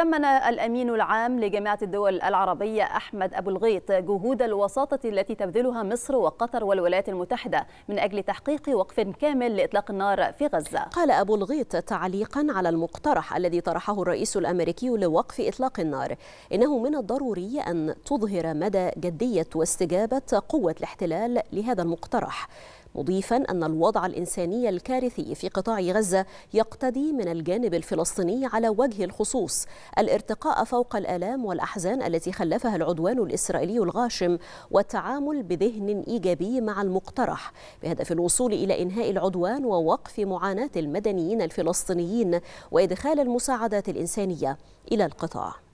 ثمن الأمين العام لجامعة الدول العربية أحمد أبو الغيط جهود الوساطة التي تبذلها مصر وقطر والولايات المتحدة من أجل تحقيق وقف كامل لإطلاق النار في غزة قال أبو الغيط تعليقا على المقترح الذي طرحه الرئيس الأمريكي لوقف إطلاق النار إنه من الضروري أن تظهر مدى جدية واستجابة قوة الاحتلال لهذا المقترح مضيفا أن الوضع الإنساني الكارثي في قطاع غزة يقتدي من الجانب الفلسطيني على وجه الخصوص الارتقاء فوق الآلام والأحزان التي خلفها العدوان الإسرائيلي الغاشم والتعامل بذهن إيجابي مع المقترح بهدف الوصول إلى إنهاء العدوان ووقف معاناة المدنيين الفلسطينيين وإدخال المساعدات الإنسانية إلى القطاع